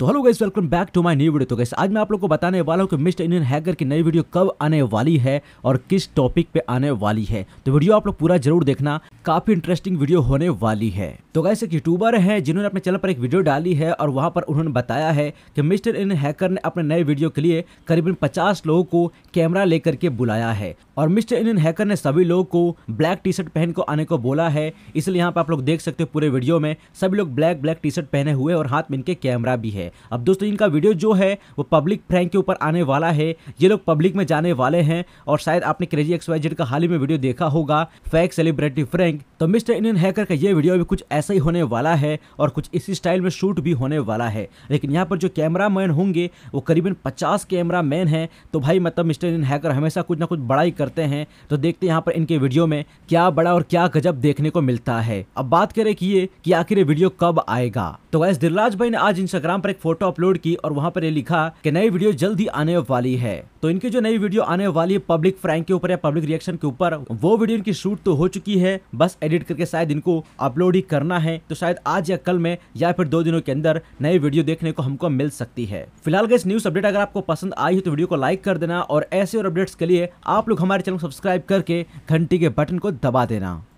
तो hello guys welcome back to my new video तो guys आज मैं आप लोग को बताने वाला हूँ कि मिस्टर इंडियन हैकर की नई वीडियो कब आने वाली है और किस टॉपिक पे आने वाली है तो वीडियो आप लोग पूरा जरूर देखना काफी इंटरेस्टिंग वीडियो होने वाली है तो गाइस एक यूट्यूबर है जिन्होंने अपने चैनल पर एक वीडियो डाली है और वहाँ पर उन्होंने बताया है कि मिस्टर इंडियन हैकर ने अपने नए वीडियो के लिए करीबन पचास लोगों को कैमरा लेकर के बुलाया है और मिस्टर इंडियन हैकर ने सभी लोगों को ब्लैक टी शर्ट पहन को आने को बोला है इसलिए यहाँ पर आप लोग देख सकते हो पूरे वीडियो में सभी लोग ब्लैक ब्लैक टी शर्ट पहने हुए और हाथ में इनके कैमरा भी है अब दोस्तों इनका वीडियो जो है वो पब्लिक फ्रैंक के ऊपर आने वाला है ये लोग पब्लिक में जाने वाले हैं और शायद आपने क्रेजी एक्स वाई जेड का हाल ही में वीडियो देखा होगा फैक सेलिब्रिटी फ्रैंक तो मिस्टर इंडियन हैकर का ये वीडियो भी कुछ ऐसा ही होने वाला है और कुछ इसी स्टाइल में शूट भी होने वाला है लेकिन यहाँ पर जो कैमरा मैन होंगे वो करीबन पचास कैमरा मैन है तो भाई मतलब मिस्टर इंडियन हैकर हमेशा कुछ ना कुछ बड़ा ही करते हैं तो देखते हैं यहाँ पर इनके वीडियो में क्या बड़ा और क्या गजब देखने को मिलता है अब बात करें कि ये कि आखिर वीडियो कब आएगा तो वैस दिलराज भाई ने आज इंस्टाग्राम पर एक फोटो अपलोड की और वहाँ पर ये लिखा की नई वीडियो जल्द ही आने वाली है तो इनकी जो नई वीडियो आने वाली है पब्लिक फ्रैंक के ऊपर या पब्लिक रिएक्शन के ऊपर वो वीडियो इनकी शूट तो हो चुकी है बस एडिट करके शायद इनको अपलोड ही करना है तो शायद आज या कल में या फिर दो दिनों के अंदर नई वीडियो देखने को हमको मिल सकती है फिलहाल इस न्यूज अपडेट अगर आपको पसंद आई हो तो वीडियो को लाइक कर देना और ऐसे और अपडेट्स के लिए आप लोग हमारे चैनल सब्सक्राइब करके घंटी के बटन को दबा देना